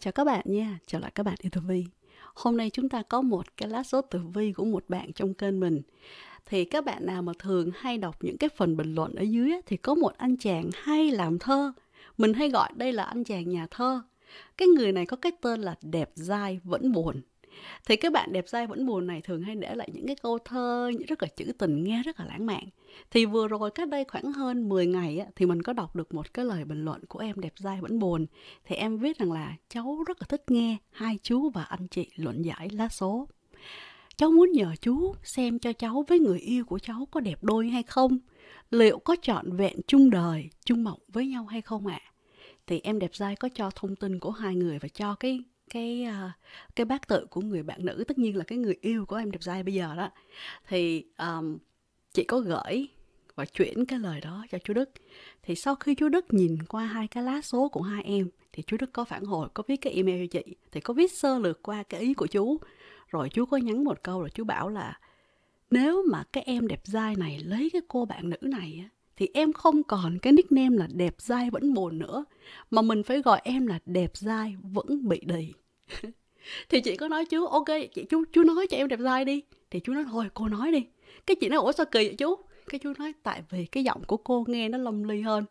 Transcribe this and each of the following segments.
chào các bạn nha, chào lại các bạn yêu tử vi Hôm nay chúng ta có một cái lát số tử vi của một bạn trong kênh mình Thì các bạn nào mà thường hay đọc những cái phần bình luận ở dưới Thì có một anh chàng hay làm thơ Mình hay gọi đây là anh chàng nhà thơ Cái người này có cái tên là đẹp dai vẫn buồn thì các bạn đẹp dai vẫn buồn này thường hay để lại những cái câu thơ rất là chữ tình nghe rất là lãng mạn thì vừa rồi cách đây khoảng hơn 10 ngày á, thì mình có đọc được một cái lời bình luận của em đẹp dai vẫn buồn thì em viết rằng là cháu rất là thích nghe hai chú và anh chị luận giải lá số cháu muốn nhờ chú xem cho cháu với người yêu của cháu có đẹp đôi hay không liệu có chọn vẹn chung đời chung mộng với nhau hay không ạ à? thì em đẹp dai có cho thông tin của hai người và cho cái cái à, cái bác tự của người bạn nữ tất nhiên là cái người yêu của em đẹp dai bây giờ đó thì um, chị có gửi và chuyển cái lời đó cho chú Đức. Thì sau khi chú Đức nhìn qua hai cái lá số của hai em thì chú Đức có phản hồi, có viết cái email cho chị, thì có viết sơ lược qua cái ý của chú. Rồi chú có nhắn một câu rồi chú bảo là nếu mà cái em đẹp dai này lấy cái cô bạn nữ này thì em không còn cái nickname là đẹp dai vẫn buồn nữa mà mình phải gọi em là đẹp dai vẫn bị đì thì chị có nói chú ok chị chú chú nói cho em đẹp dai đi thì chú nói thôi cô nói đi cái chị nói ủa sao kỳ vậy chú cái chú nói tại vì cái giọng của cô nghe nó lông ly hơn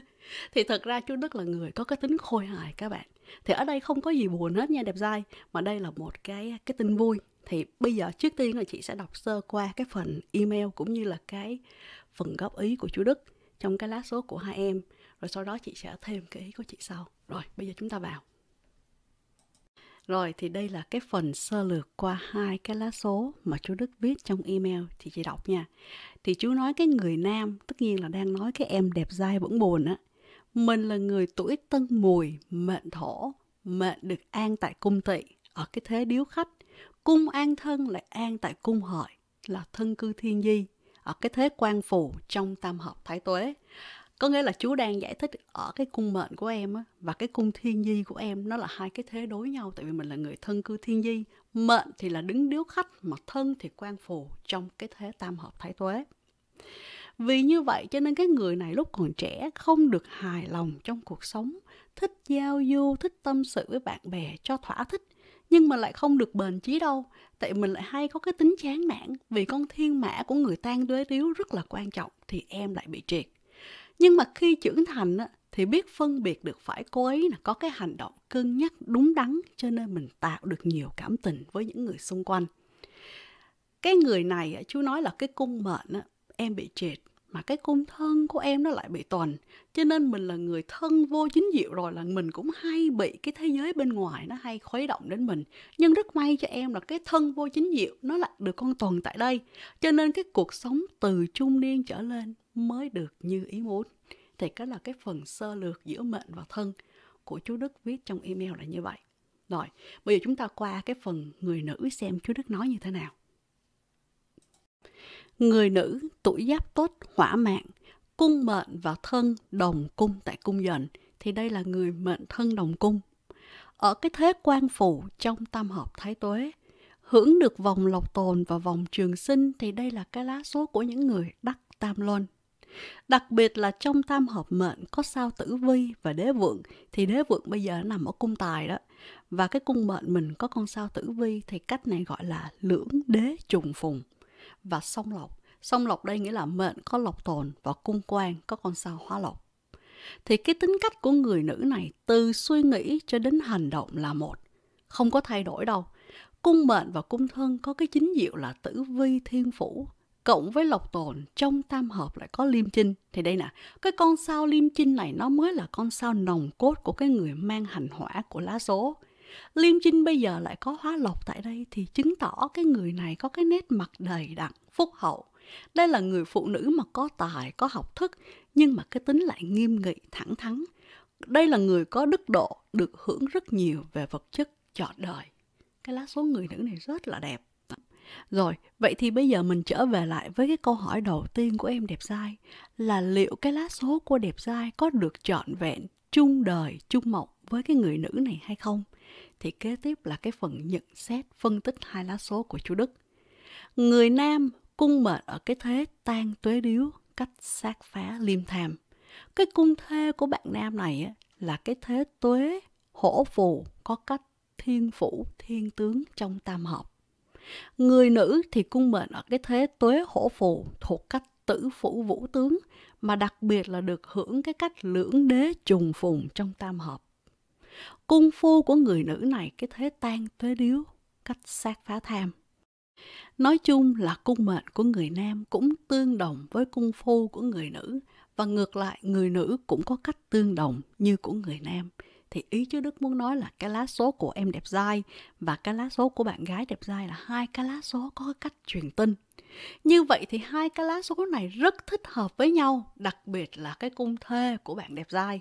thì thật ra chú đức là người có cái tính khôi hài các bạn thì ở đây không có gì buồn hết nha đẹp dai mà đây là một cái cái tin vui thì bây giờ trước tiên là chị sẽ đọc sơ qua cái phần email cũng như là cái phần góp ý của chú đức trong cái lá số của hai em rồi sau đó chị sẽ thêm cái ý của chị sau rồi bây giờ chúng ta vào rồi thì đây là cái phần sơ lược qua hai cái lá số mà chú Đức viết trong email thì chị đọc nha. Thì chú nói cái người nam, tất nhiên là đang nói cái em đẹp dai vẫn buồn á. Mình là người tuổi tân mùi, mệnh thổ, mệnh được an tại cung tỵ, ở cái thế điếu khách. Cung an thân lại an tại cung hợi, là thân cư thiên di, ở cái thế quan phù trong tam hợp thái tuế có nghĩa là chú đang giải thích ở cái cung mệnh của em á, và cái cung thiên di của em nó là hai cái thế đối nhau tại vì mình là người thân cư thiên di mệnh thì là đứng điếu khách mà thân thì quan phù trong cái thế tam hợp thái tuế vì như vậy cho nên cái người này lúc còn trẻ không được hài lòng trong cuộc sống thích giao du thích tâm sự với bạn bè cho thỏa thích nhưng mà lại không được bền chí đâu tại mình lại hay có cái tính chán nản vì con thiên mã của người tan tuế điếu rất là quan trọng thì em lại bị triệt nhưng mà khi trưởng thành á, thì biết phân biệt được phải cô ấy là có cái hành động cân nhắc đúng đắn cho nên mình tạo được nhiều cảm tình với những người xung quanh cái người này chú nói là cái cung mệnh á, em bị trệt mà cái cung thân của em nó lại bị tuần cho nên mình là người thân vô chính diệu rồi là mình cũng hay bị cái thế giới bên ngoài nó hay khuấy động đến mình nhưng rất may cho em là cái thân vô chính diệu nó lại được con tuần tại đây cho nên cái cuộc sống từ trung niên trở lên mới được như ý muốn thì cái là cái phần sơ lược giữa mệnh và thân của chú Đức viết trong email là như vậy. Rồi, bây giờ chúng ta qua cái phần người nữ xem chú Đức nói như thế nào. Người nữ tuổi giáp tốt hỏa mạng, cung mệnh và thân đồng cung tại cung dần thì đây là người mệnh thân đồng cung. Ở cái thế quan phụ trong tam hợp thái tuế, hưởng được vòng lộc tồn và vòng trường sinh thì đây là cái lá số của những người đắc tam luân Đặc biệt là trong tam hợp mệnh có sao tử vi và đế vượng thì đế vượng bây giờ nằm ở cung tài đó. Và cái cung mệnh mình có con sao tử vi thì cách này gọi là lưỡng đế trùng phùng và song lộc. Song lộc đây nghĩa là mệnh có lộc tồn và cung quan có con sao hóa lộc. Thì cái tính cách của người nữ này từ suy nghĩ cho đến hành động là một, không có thay đổi đâu. Cung mệnh và cung thân có cái chính diệu là tử vi thiên phủ cộng với lộc tồn trong tam hợp lại có liêm chinh thì đây nè cái con sao liêm chinh này nó mới là con sao nồng cốt của cái người mang hành hỏa của lá số liêm chinh bây giờ lại có hóa lộc tại đây thì chứng tỏ cái người này có cái nét mặt đầy đặn phúc hậu đây là người phụ nữ mà có tài có học thức nhưng mà cái tính lại nghiêm nghị thẳng thắn đây là người có đức độ được hưởng rất nhiều về vật chất trọn đời cái lá số người nữ này rất là đẹp rồi, vậy thì bây giờ mình trở về lại với cái câu hỏi đầu tiên của em đẹp dai là liệu cái lá số của đẹp dai có được trọn vẹn chung đời chung mộng với cái người nữ này hay không? Thì kế tiếp là cái phần nhận xét phân tích hai lá số của chú Đức. Người nam cung mệnh ở cái thế tan tuế điếu cách sát phá liêm tham. Cái cung thê của bạn nam này là cái thế tuế hổ phù có cách thiên phủ thiên tướng trong tam hợp Người nữ thì cung mệnh ở cái thế tuế hổ phù thuộc cách tử phủ vũ tướng mà đặc biệt là được hưởng cái cách lưỡng đế trùng phùng trong tam hợp. Cung phu của người nữ này cái thế tan tuế điếu, cách sát phá tham. Nói chung là cung mệnh của người nam cũng tương đồng với cung phu của người nữ và ngược lại người nữ cũng có cách tương đồng như của người nam – thì ý chứ Đức muốn nói là cái lá số của em đẹp dai và cái lá số của bạn gái đẹp dai là hai cái lá số có cách truyền tin. Như vậy thì hai cái lá số này rất thích hợp với nhau, đặc biệt là cái cung thê của bạn đẹp dai.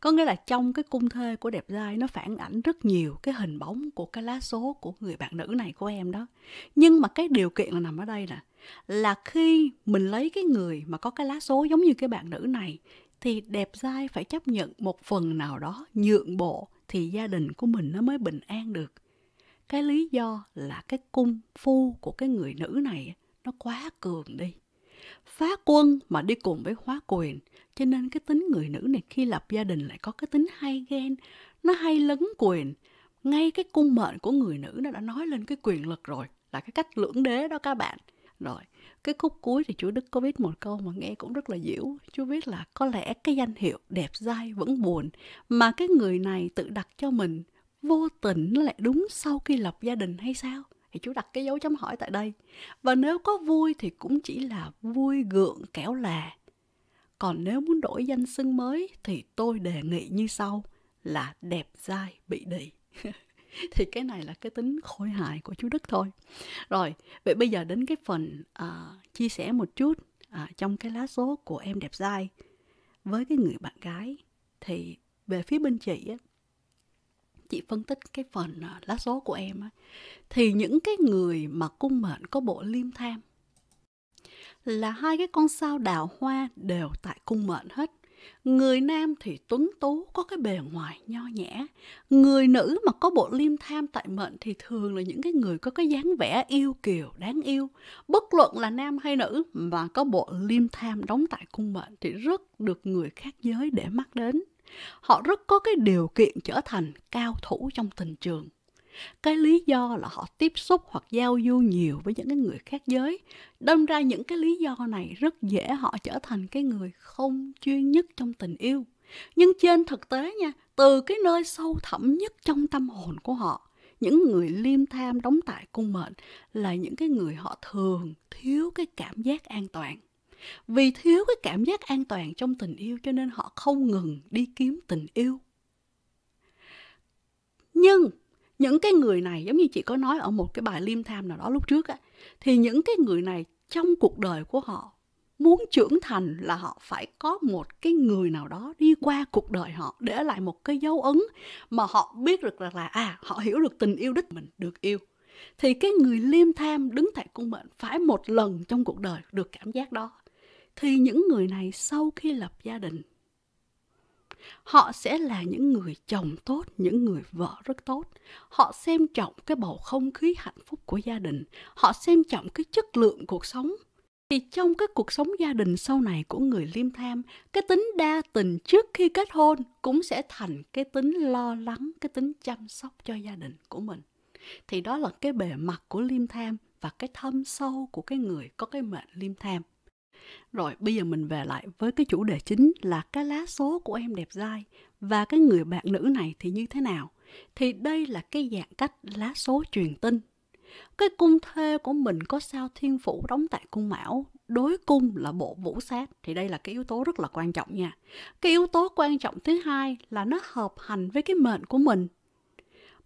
Có nghĩa là trong cái cung thê của đẹp dai nó phản ảnh rất nhiều cái hình bóng của cái lá số của người bạn nữ này của em đó. Nhưng mà cái điều kiện là nằm ở đây là là khi mình lấy cái người mà có cái lá số giống như cái bạn nữ này thì đẹp dai phải chấp nhận một phần nào đó nhượng bộ thì gia đình của mình nó mới bình an được cái lý do là cái cung phu của cái người nữ này nó quá cường đi phá quân mà đi cùng với hóa quyền cho nên cái tính người nữ này khi lập gia đình lại có cái tính hay ghen nó hay lấn quyền ngay cái cung mệnh của người nữ nó đã nói lên cái quyền lực rồi là cái cách lưỡng đế đó các bạn rồi cái khúc cuối thì chúa đức có viết một câu mà nghe cũng rất là diễu chúa viết là có lẽ cái danh hiệu đẹp dai vẫn buồn mà cái người này tự đặt cho mình vô tình nó lại đúng sau khi lập gia đình hay sao thì chúa đặt cái dấu chấm hỏi tại đây và nếu có vui thì cũng chỉ là vui gượng kéo là còn nếu muốn đổi danh xưng mới thì tôi đề nghị như sau là đẹp dai bị đì thì cái này là cái tính khôi hài của chú đức thôi rồi vậy bây giờ đến cái phần uh, chia sẻ một chút uh, trong cái lá số của em đẹp dai với cái người bạn gái thì về phía bên chị á chị phân tích cái phần uh, lá số của em á thì những cái người mà cung mệnh có bộ liêm tham là hai cái con sao đào hoa đều tại cung mệnh hết người nam thì tuấn tú có cái bề ngoài nho nhã người nữ mà có bộ liêm tham tại mệnh thì thường là những cái người có cái dáng vẻ yêu kiều đáng yêu bất luận là nam hay nữ mà có bộ liêm tham đóng tại cung mệnh thì rất được người khác giới để mắt đến họ rất có cái điều kiện trở thành cao thủ trong tình trường cái lý do là họ tiếp xúc hoặc giao du nhiều với những cái người khác giới đâm ra những cái lý do này rất dễ họ trở thành cái người không chuyên nhất trong tình yêu nhưng trên thực tế nha từ cái nơi sâu thẳm nhất trong tâm hồn của họ những người liêm tham đóng tại cung mệnh là những cái người họ thường thiếu cái cảm giác an toàn vì thiếu cái cảm giác an toàn trong tình yêu cho nên họ không ngừng đi kiếm tình yêu nhưng những cái người này giống như chị có nói ở một cái bài liêm tham nào đó lúc trước á thì những cái người này trong cuộc đời của họ muốn trưởng thành là họ phải có một cái người nào đó đi qua cuộc đời họ để lại một cái dấu ấn mà họ biết được là là à họ hiểu được tình yêu đích mình được yêu thì cái người liêm tham đứng tại cung mệnh phải một lần trong cuộc đời được cảm giác đó thì những người này sau khi lập gia đình Họ sẽ là những người chồng tốt, những người vợ rất tốt. Họ xem trọng cái bầu không khí hạnh phúc của gia đình. Họ xem trọng cái chất lượng cuộc sống. Thì trong cái cuộc sống gia đình sau này của người liêm tham, cái tính đa tình trước khi kết hôn cũng sẽ thành cái tính lo lắng, cái tính chăm sóc cho gia đình của mình. Thì đó là cái bề mặt của liêm tham và cái thâm sâu của cái người có cái mệnh liêm tham. Rồi bây giờ mình về lại với cái chủ đề chính là cái lá số của em đẹp dai và cái người bạn nữ này thì như thế nào? Thì đây là cái dạng cách lá số truyền tin. Cái cung thê của mình có sao thiên phủ đóng tại cung mão, đối cung là bộ vũ sát thì đây là cái yếu tố rất là quan trọng nha. Cái yếu tố quan trọng thứ hai là nó hợp hành với cái mệnh của mình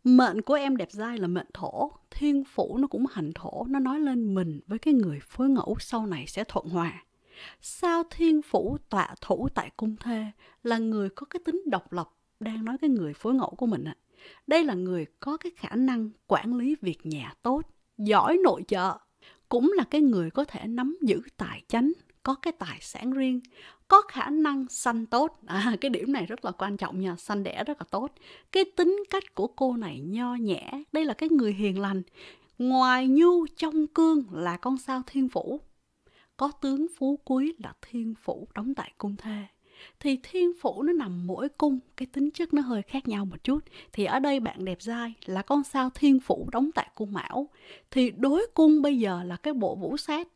mệnh của em đẹp dai là mệnh thổ thiên phủ nó cũng hành thổ nó nói lên mình với cái người phối ngẫu sau này sẽ thuận hòa sao thiên phủ tọa thủ tại cung thê là người có cái tính độc lập đang nói cái người phối ngẫu của mình ạ đây là người có cái khả năng quản lý việc nhà tốt giỏi nội trợ cũng là cái người có thể nắm giữ tài chánh có cái tài sản riêng có khả năng sanh tốt à, cái điểm này rất là quan trọng nha sanh đẻ rất là tốt cái tính cách của cô này nho nhã đây là cái người hiền lành ngoài nhu trong cương là con sao thiên phủ có tướng phú quý là thiên phủ đóng tại cung thê thì thiên phủ nó nằm mỗi cung cái tính chất nó hơi khác nhau một chút thì ở đây bạn đẹp dai là con sao thiên phủ đóng tại cung mão thì đối cung bây giờ là cái bộ vũ sát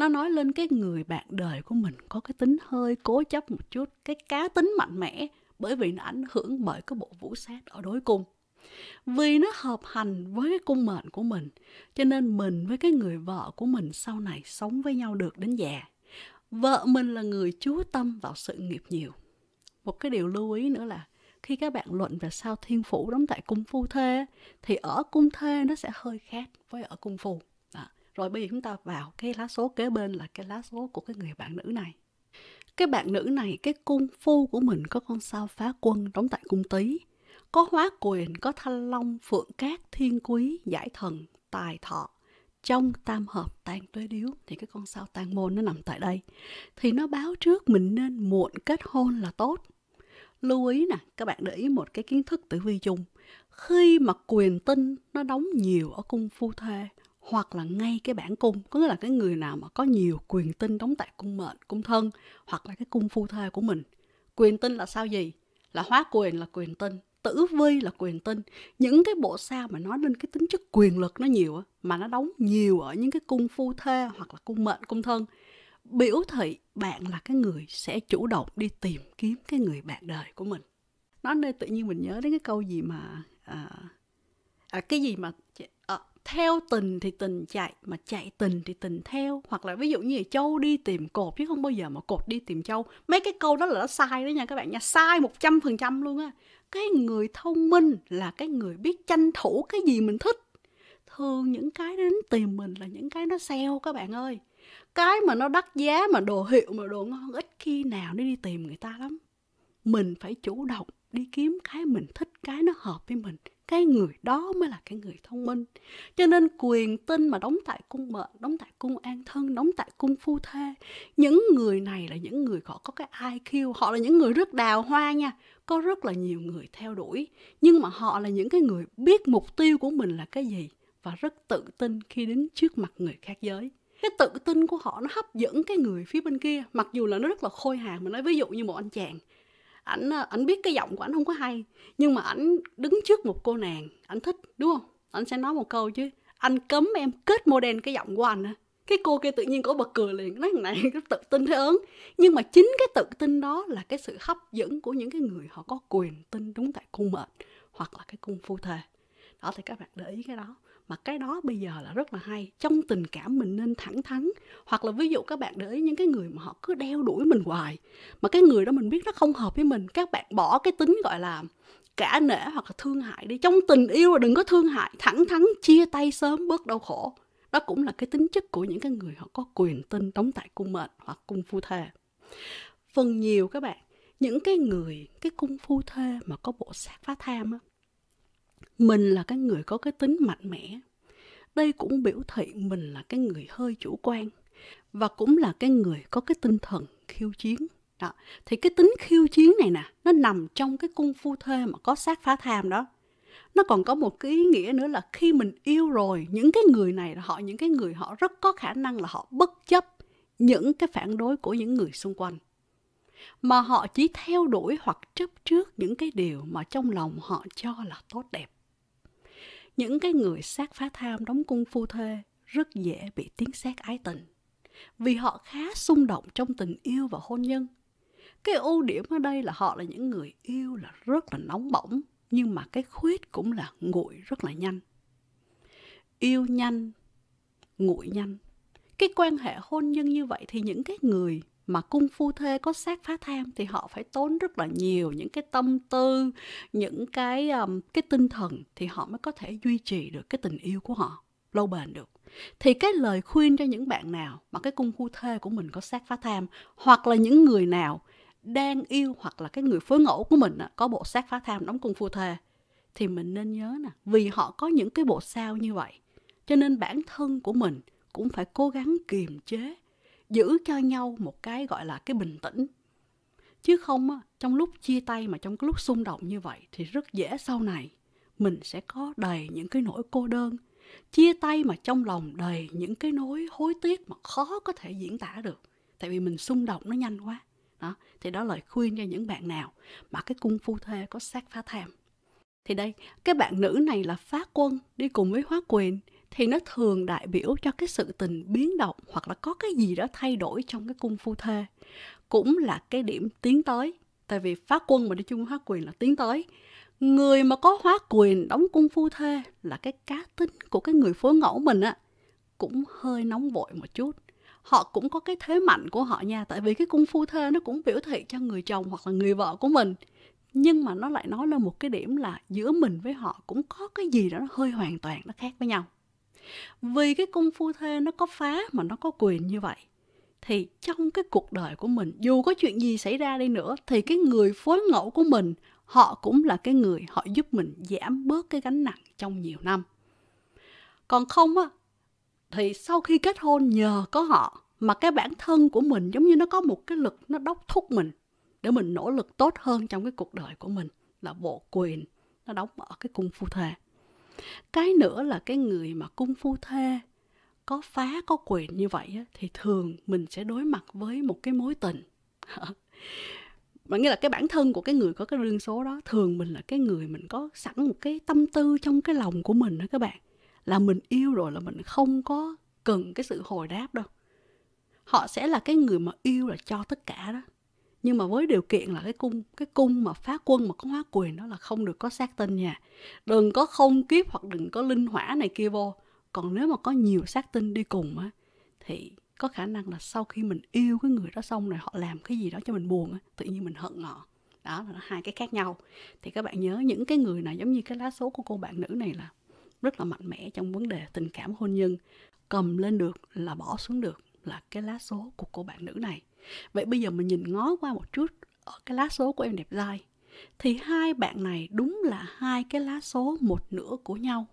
nó nói lên cái người bạn đời của mình có cái tính hơi cố chấp một chút cái cá tính mạnh mẽ bởi vì nó ảnh hưởng bởi cái bộ vũ sát ở đối cung vì nó hợp hành với cái cung mệnh của mình cho nên mình với cái người vợ của mình sau này sống với nhau được đến già vợ mình là người chú tâm vào sự nghiệp nhiều một cái điều lưu ý nữa là khi các bạn luận về sao thiên phủ đóng tại cung phu thê thì ở cung thê nó sẽ hơi khác với ở cung phu rồi bây giờ chúng ta vào cái lá số kế bên là cái lá số của cái người bạn nữ này cái bạn nữ này cái cung phu của mình có con sao phá quân đóng tại cung tý có hóa quyền có thanh long phượng cát thiên quý giải thần tài thọ trong tam hợp tan tuế điếu thì cái con sao tan môn nó nằm tại đây thì nó báo trước mình nên muộn kết hôn là tốt lưu ý nè các bạn để ý một cái kiến thức tử vi chung khi mà quyền tinh nó đóng nhiều ở cung phu thê hoặc là ngay cái bản cung có nghĩa là cái người nào mà có nhiều quyền tinh đóng tại cung mệnh cung thân hoặc là cái cung phu thê của mình quyền tinh là sao gì là hóa quyền là quyền tinh tử vi là quyền tinh những cái bộ sao mà nói lên cái tính chất quyền lực nó nhiều mà nó đóng nhiều ở những cái cung phu thê hoặc là cung mệnh cung thân biểu thị bạn là cái người sẽ chủ động đi tìm kiếm cái người bạn đời của mình nói nơi tự nhiên mình nhớ đến cái câu gì mà à, à cái gì mà theo tình thì tình chạy mà chạy tình thì tình theo hoặc là ví dụ như là châu đi tìm cột chứ không bao giờ mà cột đi tìm châu mấy cái câu đó là nó sai đó nha các bạn nha sai một trăm phần trăm luôn á cái người thông minh là cái người biết tranh thủ cái gì mình thích thường những cái đến tìm mình là những cái nó sale các bạn ơi cái mà nó đắt giá mà đồ hiệu mà đồ ngon ít khi nào nó đi tìm người ta lắm mình phải chủ động đi kiếm cái mình thích cái nó hợp với mình cái người đó mới là cái người thông minh cho nên quyền tinh mà đóng tại cung mệnh đóng tại cung an thân đóng tại cung phu thê những người này là những người họ có cái IQ họ là những người rất đào hoa nha có rất là nhiều người theo đuổi nhưng mà họ là những cái người biết mục tiêu của mình là cái gì và rất tự tin khi đứng trước mặt người khác giới cái tự tin của họ nó hấp dẫn cái người phía bên kia mặc dù là nó rất là khôi hài mà nói ví dụ như một anh chàng ảnh ờ, ảnh biết cái giọng của ảnh không có hay nhưng mà ảnh đứng trước một cô nàng ảnh thích đúng không ảnh sẽ nói một câu chứ anh cấm em kết model cái giọng của anh cái cô kia tự nhiên có bật cười liền nói này cái tự tin thế ớn nhưng mà chính cái tự tin đó là cái sự hấp dẫn của những cái người họ có quyền tin đúng tại cung mệnh hoặc là cái cung phu thề đó thì các bạn để ý cái đó mà cái đó bây giờ là rất là hay trong tình cảm mình nên thẳng thắn hoặc là ví dụ các bạn để ý những cái người mà họ cứ đeo đuổi mình hoài mà cái người đó mình biết nó không hợp với mình các bạn bỏ cái tính gọi là cả nể hoặc là thương hại đi trong tình yêu là đừng có thương hại thẳng thắn chia tay sớm bớt đau khổ đó cũng là cái tính chất của những cái người họ có quyền tin đóng tại cung mệnh hoặc cung phu thê phần nhiều các bạn những cái người cái cung phu thê mà có bộ sát phá tham á mình là cái người có cái tính mạnh mẽ đây cũng biểu thị mình là cái người hơi chủ quan và cũng là cái người có cái tinh thần khiêu chiến đó. thì cái tính khiêu chiến này nè nó nằm trong cái cung phu thê mà có sát phá tham đó nó còn có một cái ý nghĩa nữa là khi mình yêu rồi những cái người này họ những cái người họ rất có khả năng là họ bất chấp những cái phản đối của những người xung quanh mà họ chỉ theo đuổi hoặc chấp trước những cái điều mà trong lòng họ cho là tốt đẹp những cái người sát phá tham đóng cung phu thê rất dễ bị tiếng xét ái tình vì họ khá xung động trong tình yêu và hôn nhân cái ưu điểm ở đây là họ là những người yêu là rất là nóng bỏng nhưng mà cái khuyết cũng là nguội rất là nhanh yêu nhanh nguội nhanh cái quan hệ hôn nhân như vậy thì những cái người mà cung phu thê có sát phá tham thì họ phải tốn rất là nhiều những cái tâm tư những cái um, cái tinh thần thì họ mới có thể duy trì được cái tình yêu của họ lâu bền được thì cái lời khuyên cho những bạn nào mà cái cung phu thê của mình có sát phá tham hoặc là những người nào đang yêu hoặc là cái người phối ngẫu của mình có bộ sát phá tham đóng cung phu thê thì mình nên nhớ nè vì họ có những cái bộ sao như vậy cho nên bản thân của mình cũng phải cố gắng kiềm chế giữ cho nhau một cái gọi là cái bình tĩnh chứ không trong lúc chia tay mà trong cái lúc xung động như vậy thì rất dễ sau này mình sẽ có đầy những cái nỗi cô đơn chia tay mà trong lòng đầy những cái nỗi hối tiếc mà khó có thể diễn tả được tại vì mình xung động nó nhanh quá đó thì đó lời khuyên cho những bạn nào mà cái cung phu thê có sát phá tham thì đây cái bạn nữ này là phá quân đi cùng với hóa quyền thì nó thường đại biểu cho cái sự tình biến động hoặc là có cái gì đó thay đổi trong cái cung phu thê cũng là cái điểm tiến tới tại vì phá quân mà đi chung hóa quyền là tiến tới người mà có hóa quyền đóng cung phu thê là cái cá tính của cái người phối ngẫu mình á cũng hơi nóng vội một chút họ cũng có cái thế mạnh của họ nha tại vì cái cung phu thê nó cũng biểu thị cho người chồng hoặc là người vợ của mình nhưng mà nó lại nói lên một cái điểm là giữa mình với họ cũng có cái gì đó nó hơi hoàn toàn nó khác với nhau vì cái cung phu thê nó có phá mà nó có quyền như vậy thì trong cái cuộc đời của mình dù có chuyện gì xảy ra đi nữa thì cái người phối ngẫu của mình họ cũng là cái người họ giúp mình giảm bớt cái gánh nặng trong nhiều năm còn không á thì sau khi kết hôn nhờ có họ mà cái bản thân của mình giống như nó có một cái lực nó đốc thúc mình để mình nỗ lực tốt hơn trong cái cuộc đời của mình là bộ quyền nó đóng ở cái cung phu thê cái nữa là cái người mà cung phu thê có phá có quyền như vậy thì thường mình sẽ đối mặt với một cái mối tình mà nghĩa là cái bản thân của cái người có cái đương số đó thường mình là cái người mình có sẵn một cái tâm tư trong cái lòng của mình đó các bạn là mình yêu rồi là mình không có cần cái sự hồi đáp đâu họ sẽ là cái người mà yêu là cho tất cả đó nhưng mà với điều kiện là cái cung cái cung mà phá quân mà có hóa quyền đó là không được có sát tinh nha đừng có không kiếp hoặc đừng có linh hỏa này kia vô còn nếu mà có nhiều sát tinh đi cùng á thì có khả năng là sau khi mình yêu cái người đó xong rồi họ làm cái gì đó cho mình buồn á tự nhiên mình hận họ đó là hai cái khác nhau thì các bạn nhớ những cái người nào giống như cái lá số của cô bạn nữ này là rất là mạnh mẽ trong vấn đề tình cảm hôn nhân cầm lên được là bỏ xuống được là cái lá số của cô bạn nữ này Vậy bây giờ mình nhìn ngó qua một chút ở cái lá số của em đẹp dai thì hai bạn này đúng là hai cái lá số một nửa của nhau.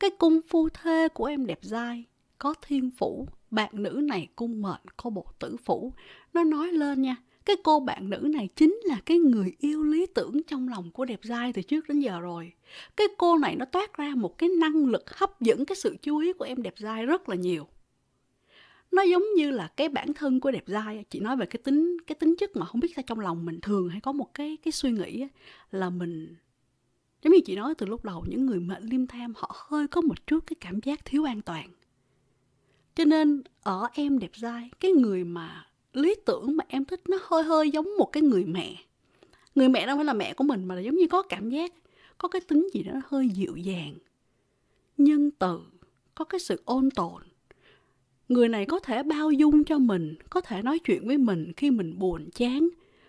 Cái cung phu thê của em đẹp dai có thiên phủ, bạn nữ này cung mệnh có bộ tử phủ. Nó nói lên nha, cái cô bạn nữ này chính là cái người yêu lý tưởng trong lòng của đẹp dai từ trước đến giờ rồi. Cái cô này nó toát ra một cái năng lực hấp dẫn cái sự chú ý của em đẹp dai rất là nhiều nó giống như là cái bản thân của đẹp dai chị nói về cái tính cái tính chất mà không biết sao trong lòng mình thường hay có một cái cái suy nghĩ là mình giống như chị nói từ lúc đầu những người mệnh liêm tham họ hơi có một chút cái cảm giác thiếu an toàn cho nên ở em đẹp dai cái người mà lý tưởng mà em thích nó hơi hơi giống một cái người mẹ người mẹ đâu phải là mẹ của mình mà là giống như có cảm giác có cái tính gì đó hơi dịu dàng nhân từ có cái sự ôn tồn người này có thể bao dung cho mình có thể nói chuyện với mình khi mình buồn chán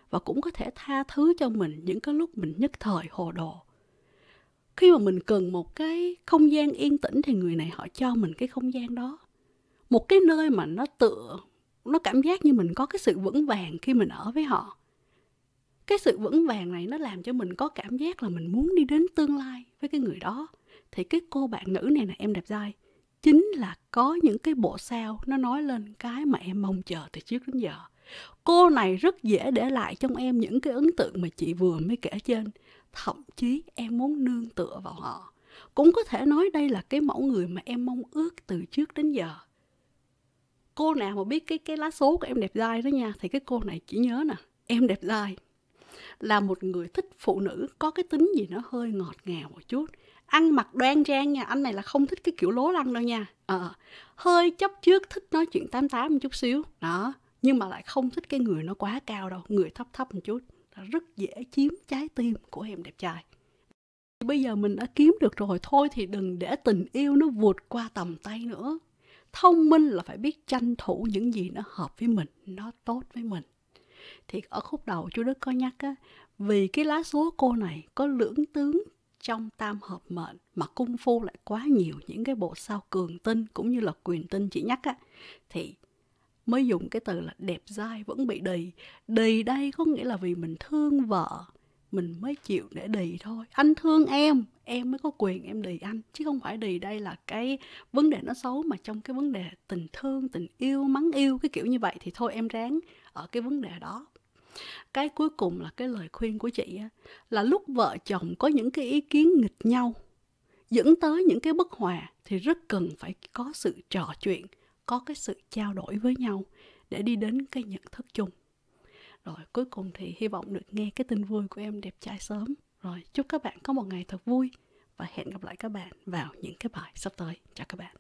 và cũng có thể tha thứ cho mình những cái lúc mình nhất thời hồ đồ khi mà mình cần một cái không gian yên tĩnh thì người này họ cho mình cái không gian đó một cái nơi mà nó tựa nó cảm giác như mình có cái sự vững vàng khi mình ở với họ cái sự vững vàng này nó làm cho mình có cảm giác là mình muốn đi đến tương lai với cái người đó thì cái cô bạn nữ này là em đẹp dai chính là có những cái bộ sao nó nói lên cái mà em mong chờ từ trước đến giờ cô này rất dễ để lại trong em những cái ấn tượng mà chị vừa mới kể trên thậm chí em muốn nương tựa vào họ cũng có thể nói đây là cái mẫu người mà em mong ước từ trước đến giờ cô nào mà biết cái cái lá số của em đẹp dai đó nha thì cái cô này chỉ nhớ nè em đẹp dai là một người thích phụ nữ có cái tính gì nó hơi ngọt ngào một chút ăn mặc đoan trang nha anh này là không thích cái kiểu lố lăng đâu nha ờ hơi chấp trước thích nói chuyện tám tám một chút xíu đó nhưng mà lại không thích cái người nó quá cao đâu người thấp thấp một chút rất dễ chiếm trái tim của em đẹp trai bây giờ mình đã kiếm được rồi thôi thì đừng để tình yêu nó vượt qua tầm tay nữa thông minh là phải biết tranh thủ những gì nó hợp với mình nó tốt với mình thì ở khúc đầu chú đức có nhắc á vì cái lá số cô này có lưỡng tướng trong tam hợp mệnh mà cung phu lại quá nhiều những cái bộ sao cường tinh cũng như là quyền tinh chỉ nhắc á thì mới dùng cái từ là đẹp dai vẫn bị đì đì đây có nghĩa là vì mình thương vợ mình mới chịu để đì thôi anh thương em em mới có quyền em đì anh chứ không phải đì đây là cái vấn đề nó xấu mà trong cái vấn đề tình thương tình yêu mắng yêu cái kiểu như vậy thì thôi em ráng ở cái vấn đề đó cái cuối cùng là cái lời khuyên của chị á, là lúc vợ chồng có những cái ý kiến nghịch nhau dẫn tới những cái bất hòa thì rất cần phải có sự trò chuyện có cái sự trao đổi với nhau để đi đến cái nhận thức chung rồi cuối cùng thì hy vọng được nghe cái tin vui của em đẹp trai sớm rồi chúc các bạn có một ngày thật vui và hẹn gặp lại các bạn vào những cái bài sắp tới chào các bạn